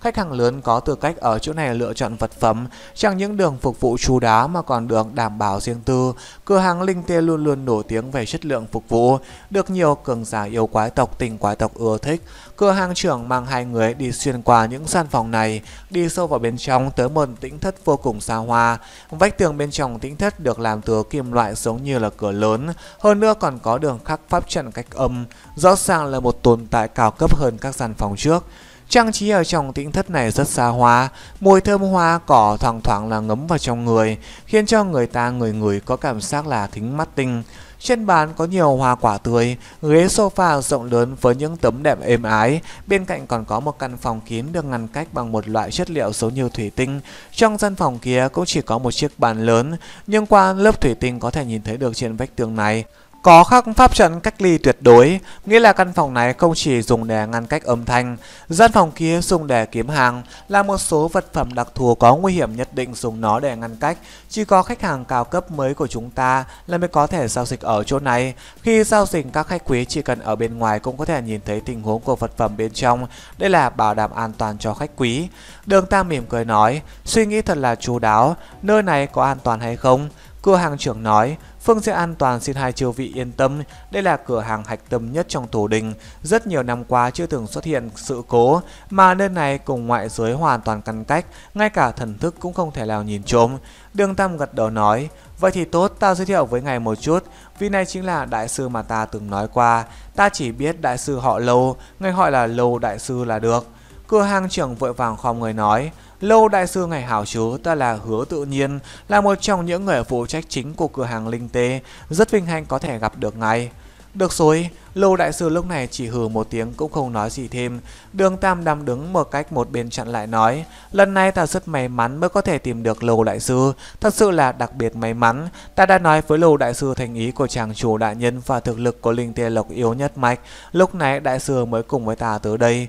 Khách hàng lớn có tư cách ở chỗ này lựa chọn vật phẩm, chẳng những đường phục vụ chú đáo mà còn được đảm bảo riêng tư. Cửa hàng Linh Tê luôn luôn nổi tiếng về chất lượng phục vụ, được nhiều cường giả yêu quái tộc tình quái tộc ưa thích. Cửa hàng trưởng mang hai người đi xuyên qua những gian phòng này, đi sâu vào bên trong tới một tĩnh thất vô cùng xa hoa. Vách tường bên trong tĩnh thất được làm từ kim loại giống như là cửa lớn, hơn nữa còn có đường khắc pháp trận cách âm, rõ ràng là một tồn tại cao cấp hơn các gian phòng trước. Trang trí ở trong tĩnh thất này rất xa hoa, mùi thơm hoa cỏ thoảng thoảng là ngấm vào trong người, khiến cho người ta người người có cảm giác là thính mắt tinh. Trên bàn có nhiều hoa quả tươi, ghế sofa rộng lớn với những tấm đẹp êm ái, bên cạnh còn có một căn phòng kín được ngăn cách bằng một loại chất liệu giống như thủy tinh. Trong căn phòng kia cũng chỉ có một chiếc bàn lớn, nhưng qua lớp thủy tinh có thể nhìn thấy được trên vách tường này. Có khắc pháp trận cách ly tuyệt đối, nghĩa là căn phòng này không chỉ dùng để ngăn cách âm thanh, gian phòng kia dùng để kiếm hàng là một số vật phẩm đặc thù có nguy hiểm nhất định dùng nó để ngăn cách. Chỉ có khách hàng cao cấp mới của chúng ta là mới có thể giao dịch ở chỗ này. Khi giao dịch các khách quý chỉ cần ở bên ngoài cũng có thể nhìn thấy tình huống của vật phẩm bên trong, đây là bảo đảm an toàn cho khách quý. Đường ta mỉm cười nói, suy nghĩ thật là chú đáo, nơi này có an toàn hay không? Cửa hàng trưởng nói, Phương sẽ an toàn xin hai chiêu vị yên tâm, đây là cửa hàng hạch tâm nhất trong Thủ Đình. Rất nhiều năm qua chưa từng xuất hiện sự cố, mà nơi này cùng ngoại giới hoàn toàn căn cách, ngay cả thần thức cũng không thể nào nhìn trộm. Đường Tam gật đầu nói, Vậy thì tốt, ta giới thiệu với ngài một chút, vì này chính là đại sư mà ta từng nói qua. Ta chỉ biết đại sư họ Lâu, người gọi là Lâu đại sư là được. Cửa hàng trưởng vội vàng khom người nói, Lâu đại sư ngày hảo chứ ta là Hứa Tự Nhiên, là một trong những người phụ trách chính của cửa hàng Linh Tê, rất vinh hạnh có thể gặp được ngài. Được rồi, lâu Đại Sư lúc này chỉ hừ một tiếng cũng không nói gì thêm. Đường Tam Đam đứng một cách một bên chặn lại nói. Lần này ta rất may mắn mới có thể tìm được lâu Đại Sư. Thật sự là đặc biệt may mắn. Ta đã nói với lâu Đại Sư thành ý của chàng chủ đại nhân và thực lực của linh tê lộc yếu nhất mạch. Lúc này Đại Sư mới cùng với ta tới đây.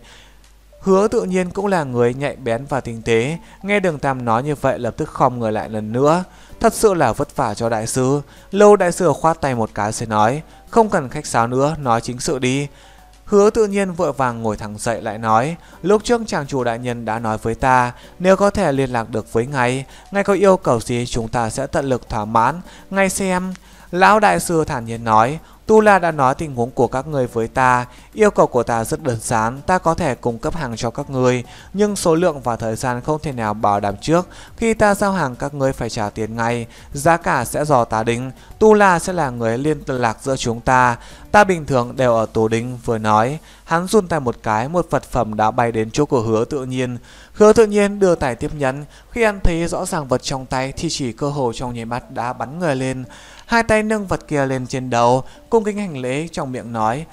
Hứa tự nhiên cũng là người nhạy bén và tinh tế, nghe đường Tam nói như vậy lập tức khom người lại lần nữa. Thật sự là vất vả cho đại sư. Lâu đại sư khoát tay một cái rồi nói, không cần khách sáo nữa, nói chính sự đi. Hứa tự nhiên vội vàng ngồi thẳng dậy lại nói, lúc trước chàng chủ đại nhân đã nói với ta, nếu có thể liên lạc được với ngài, ngài có yêu cầu gì chúng ta sẽ tận lực thỏa mãn, ngay xem, Lão đại sư thản nhiên nói, Tu La đã nói tình huống của các người với ta, yêu cầu của ta rất đơn giản, ta có thể cung cấp hàng cho các người, nhưng số lượng và thời gian không thể nào bảo đảm trước, khi ta giao hàng các người phải trả tiền ngay, giá cả sẽ do ta định, Tu La sẽ là người liên lạc giữa chúng ta, ta bình thường đều ở tù đính vừa nói. Hắn run tay một cái, một vật phẩm đã bay đến chỗ của hứa tự nhiên. Hứa tự nhiên đưa tay tiếp nhận khi anh thấy rõ ràng vật trong tay thì chỉ cơ hồ trong nháy mắt đã bắn người lên. Hai tay nâng vật kia lên trên đầu, cung kính hành lễ trong miệng nói,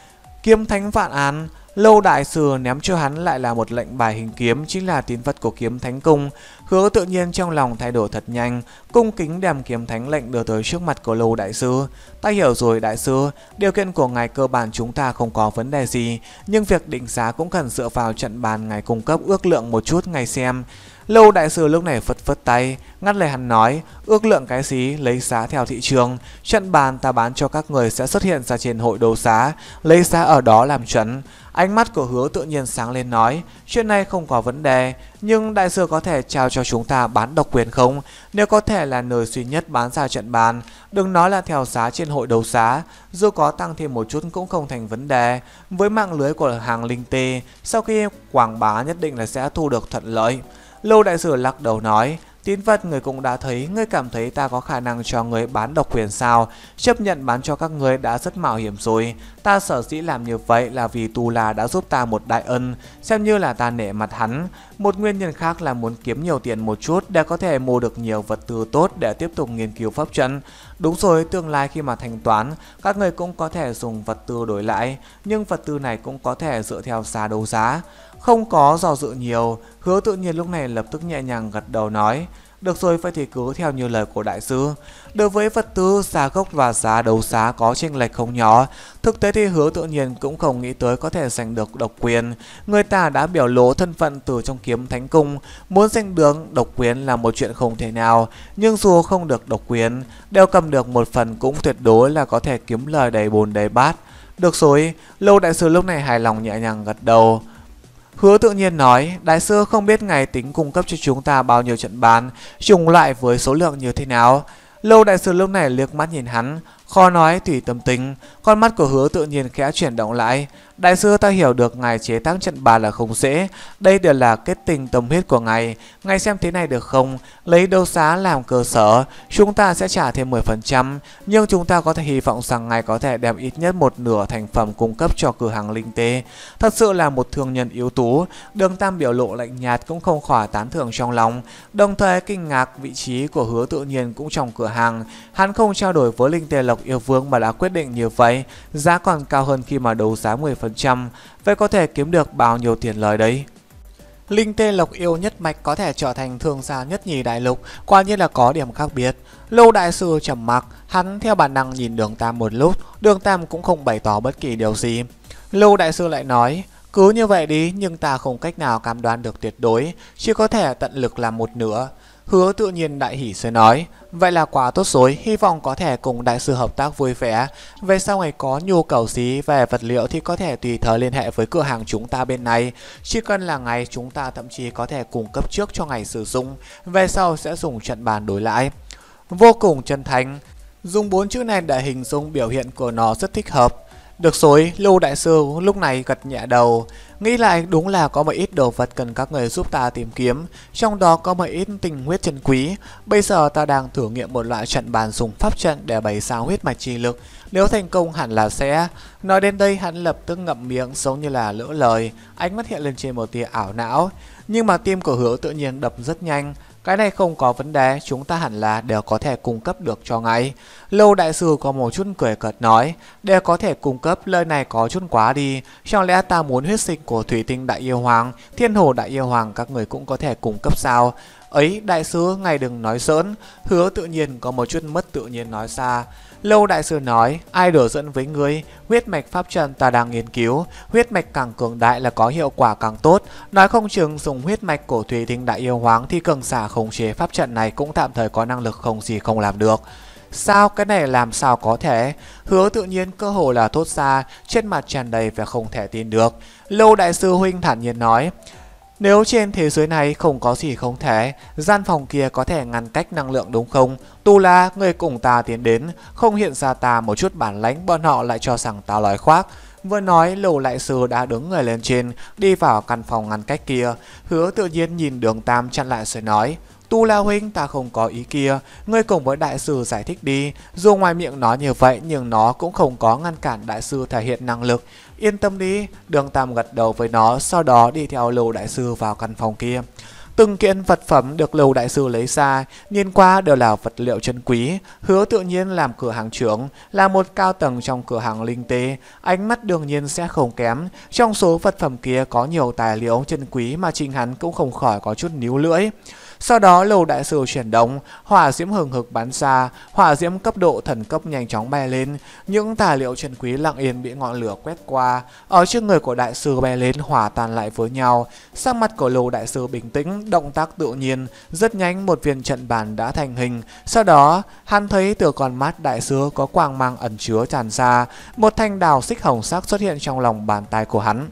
kiếm thánh vạn án. Lâu đại sư ném cho hắn lại là một lệnh bài hình kiếm chính là tín vật của kiếm thánh cung. Hứa tự nhiên trong lòng thay đổi thật nhanh, cung kính đem kiếm thánh lệnh đưa tới trước mặt của lâu đại sư. Ta hiểu rồi đại sư, điều kiện của ngài cơ bản chúng ta không có vấn đề gì, nhưng việc định giá cũng cần dựa vào trận bàn ngài cung cấp ước lượng một chút ngài xem. Lâu đại sư lúc này phật phất tay, ngắt lời hắn nói, ước lượng cái xí lấy giá theo thị trường, trận bàn ta bán cho các người sẽ xuất hiện ra trên hội đấu giá, lấy giá ở đó làm chuẩn. Ánh mắt của hứa tự nhiên sáng lên nói, chuyện này không có vấn đề, nhưng đại sư có thể trao cho chúng ta bán độc quyền không? Nếu có thể là nơi duy nhất bán ra trận bàn, đừng nói là theo giá trên hội đấu giá, dù có tăng thêm một chút cũng không thành vấn đề. Với mạng lưới của hàng linh tê, sau khi quảng bá nhất định là sẽ thu được thuận lợi. Lưu đại sử lắc đầu nói, tín vật người cũng đã thấy, ngươi cảm thấy ta có khả năng cho người bán độc quyền sao, chấp nhận bán cho các ngươi đã rất mạo hiểm rồi. Ta sở dĩ làm như vậy là vì Tu La đã giúp ta một đại ân, xem như là ta nể mặt hắn. Một nguyên nhân khác là muốn kiếm nhiều tiền một chút để có thể mua được nhiều vật tư tốt để tiếp tục nghiên cứu pháp trận. Đúng rồi, tương lai khi mà thanh toán, các người cũng có thể dùng vật tư đổi lại, nhưng vật tư này cũng có thể dựa theo giá đấu giá. Không có dò dự nhiều, hứa tự nhiên lúc này lập tức nhẹ nhàng gật đầu nói Được rồi vậy thì cứ theo như lời của đại sư Đối với vật tư, giá gốc và giá đấu giá có chênh lệch không nhỏ Thực tế thì hứa tự nhiên cũng không nghĩ tới có thể giành được độc quyền Người ta đã biểu lộ thân phận từ trong kiếm thánh cung Muốn giành được độc quyền là một chuyện không thể nào Nhưng dù không được độc quyền, đeo cầm được một phần cũng tuyệt đối là có thể kiếm lời đầy bồn đầy bát được rồi, lâu đại sư lúc này hài lòng nhẹ nhàng gật đầu Hứa tự nhiên nói, đại sư không biết ngài tính cung cấp cho chúng ta bao nhiêu trận bán, trùng lại với số lượng như thế nào. Lâu đại sư lúc này liếc mắt nhìn hắn, Khó nói tùy tâm tính, con mắt của hứa tự nhiên khẽ chuyển động lại. Đại sư ta hiểu được ngài chế tác trận bà là không dễ, đây đều là kết tình tâm huyết của ngài. Ngài xem thế này được không? Lấy đấu giá làm cơ sở, chúng ta sẽ trả thêm 10%, nhưng chúng ta có thể hy vọng rằng ngài có thể đem ít nhất một nửa thành phẩm cung cấp cho cửa hàng linh tế. Thật sự là một thương nhân yếu tú, đường tam biểu lộ lạnh nhạt cũng không khỏi tán thưởng trong lòng, đồng thời kinh ngạc vị trí của hứa tự nhiên cũng trong cửa hàng. Hắn không trao đổi với linh tê lộc tộc yêu vương mà đã quyết định như vậy, giá còn cao hơn khi mà đấu giá 10%, vậy có thể kiếm được bao nhiêu tiền lời đấy? Linh tê lộc yêu nhất mạch có thể trở thành thương gia nhất nhì đại lục, quả nhiên là có điểm khác biệt. Lâu đại sư trầm mặc, hắn theo bản năng nhìn đường tam một lúc, đường tam cũng không bày tỏ bất kỳ điều gì. Lâu đại sư lại nói, cứ như vậy đi nhưng ta không cách nào cam đoan được tuyệt đối, chỉ có thể tận lực làm một nửa. Hứa tự nhiên đại hỉ sẽ nói, vậy là quá tốt rồi, hy vọng có thể cùng đại sư hợp tác vui vẻ. Về sau này có nhu cầu gì về vật liệu thì có thể tùy thời liên hệ với cửa hàng chúng ta bên này. Chỉ cần là ngày chúng ta thậm chí có thể cung cấp trước cho ngày sử dụng, về sau sẽ dùng trận bàn đối lại Vô cùng chân thành, dùng bốn chữ này để hình dung biểu hiện của nó rất thích hợp. Được rồi, Lưu Đại Sư lúc này gật nhẹ đầu. Nghĩ lại đúng là có một ít đồ vật cần các người giúp ta tìm kiếm, trong đó có một ít tình huyết chân quý. Bây giờ ta đang thử nghiệm một loại trận bàn dùng pháp trận để bày sao huyết mạch trì lực. Nếu thành công hẳn là sẽ... Nói đến đây hắn lập tức ngậm miệng giống như là lỡ lời, ánh mắt hiện lên trên một tia ảo não. Nhưng mà tim của hứa tự nhiên đập rất nhanh, cái này không có vấn đề, chúng ta hẳn là đều có thể cung cấp được cho ngay. Lâu đại sư có một chút cười cợt nói, đều có thể cung cấp lời này có chút quá đi. Chẳng lẽ ta muốn huyết sinh của thủy tinh đại yêu hoàng, thiên hồ đại yêu hoàng các người cũng có thể cung cấp sao? Ấy đại sư ngày đừng nói giỡn Hứa tự nhiên có một chút mất tự nhiên nói xa Lâu đại sư nói Ai đổ dẫn với ngươi Huyết mạch pháp trận ta đang nghiên cứu Huyết mạch càng cường đại là có hiệu quả càng tốt Nói không chừng dùng huyết mạch cổ thủy thính đại yêu hoáng Thì cường xả khống chế pháp trận này Cũng tạm thời có năng lực không gì không làm được Sao cái này làm sao có thể Hứa tự nhiên cơ hồ là thốt ra Trên mặt tràn đầy và không thể tin được Lâu đại sư huynh thản nhiên nói nếu trên thế giới này không có gì không thể, gian phòng kia có thể ngăn cách năng lượng đúng không? Tu la, người cùng ta tiến đến, không hiện ra ta một chút bản lãnh bọn họ lại cho rằng ta lói khoác. Vừa nói, lầu lại sư đã đứng người lên trên, đi vào căn phòng ngăn cách kia. Hứa tự nhiên nhìn đường Tam chặn lại rồi nói, Tu La Huynh ta không có ý kia, ngươi cùng với đại sư giải thích đi, dù ngoài miệng nó như vậy nhưng nó cũng không có ngăn cản đại sư thể hiện năng lực. Yên tâm đi, đường tam gật đầu với nó, sau đó đi theo lưu đại sư vào căn phòng kia. Từng kiện vật phẩm được Lưu Đại Sư lấy ra, nhìn qua đều là vật liệu chân quý, hứa tự nhiên làm cửa hàng trưởng, là một cao tầng trong cửa hàng linh tế, ánh mắt đương nhiên sẽ không kém. Trong số vật phẩm kia có nhiều tài liệu chân quý mà trình hắn cũng không khỏi có chút níu lưỡi. Sau đó lầu đại sư chuyển động, hỏa diễm hừng hực bắn xa, hỏa diễm cấp độ thần cấp nhanh chóng bay lên, những tài liệu trần quý lặng yên bị ngọn lửa quét qua, ở trước người của đại sư bay lên hòa tan lại với nhau. Sắc mặt của lầu đại sư bình tĩnh, động tác tự nhiên, rất nhanh một viên trận bàn đã thành hình. Sau đó, hắn thấy từ con mắt đại sư có quang mang ẩn chứa tràn ra, một thanh đào xích hồng sắc xuất hiện trong lòng bàn tay của hắn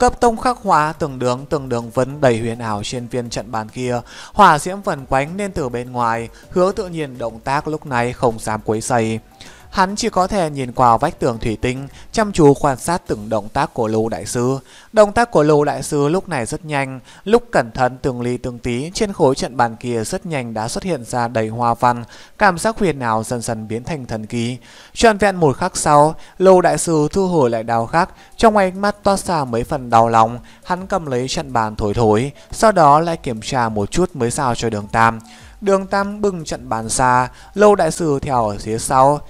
cấp tông khắc họa từng đường từng đường vấn đầy huyền ảo trên viên trận bàn kia hỏa diễm phần quánh nên từ bên ngoài hứa tự nhiên động tác lúc này không dám quấy xây Hắn chỉ có thể nhìn qua vách tường thủy tinh, chăm chú quan sát từng động tác của Lưu Đại Sư. Động tác của Lưu Đại Sư lúc này rất nhanh, lúc cẩn thận từng ly từng tí, trên khối trận bàn kia rất nhanh đã xuất hiện ra đầy hoa văn, cảm giác huyền ảo dần dần biến thành thần kỳ. Trọn vẹn một khắc sau, Lưu Đại Sư thu hồi lại đào khắc, trong ánh mắt toát ra mấy phần đau lòng, hắn cầm lấy trận bàn thổi thổi, sau đó lại kiểm tra một chút mới sao cho đường Tam. Đường Tam bưng trận bàn xa, Lâu Đại Sư theo ở phía sau,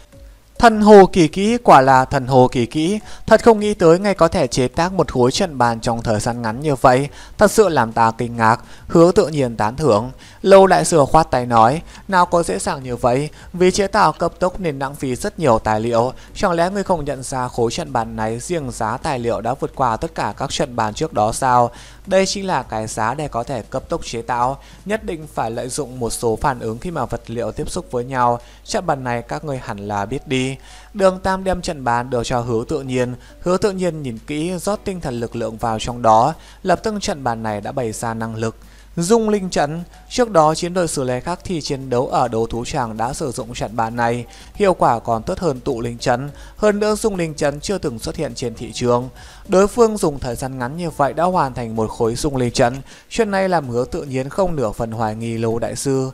Thần hồ kỳ kỹ quả là thần hồ kỳ kỹ, thật không nghĩ tới ngay có thể chế tác một khối trận bàn trong thời gian ngắn như vậy, thật sự làm ta kinh ngạc, hứa tự nhiên tán thưởng. Lâu đại sửa khoát tay nói, nào có dễ dàng như vậy, vì chế tạo cấp tốc nên nặng phí rất nhiều tài liệu. Chẳng lẽ ngươi không nhận ra khối trận bàn này riêng giá tài liệu đã vượt qua tất cả các trận bàn trước đó sao? Đây chính là cái giá để có thể cấp tốc chế tạo, nhất định phải lợi dụng một số phản ứng khi mà vật liệu tiếp xúc với nhau. Trận bàn này các ngươi hẳn là biết đi. Đường Tam đem trận bàn đưa cho hứa tự nhiên, hứa tự nhiên nhìn kỹ rót tinh thần lực lượng vào trong đó, lập tức trận bàn này đã bày ra năng lực. Dung Linh Trận Trước đó chiến đội xử lý khác thi chiến đấu ở đấu thú tràng đã sử dụng trận bàn này, hiệu quả còn tốt hơn tụ linh trận. hơn nữa dung linh trận chưa từng xuất hiện trên thị trường. Đối phương dùng thời gian ngắn như vậy đã hoàn thành một khối dung linh trận, chuyện này làm hứa tự nhiên không nửa phần hoài nghi lâu đại sư.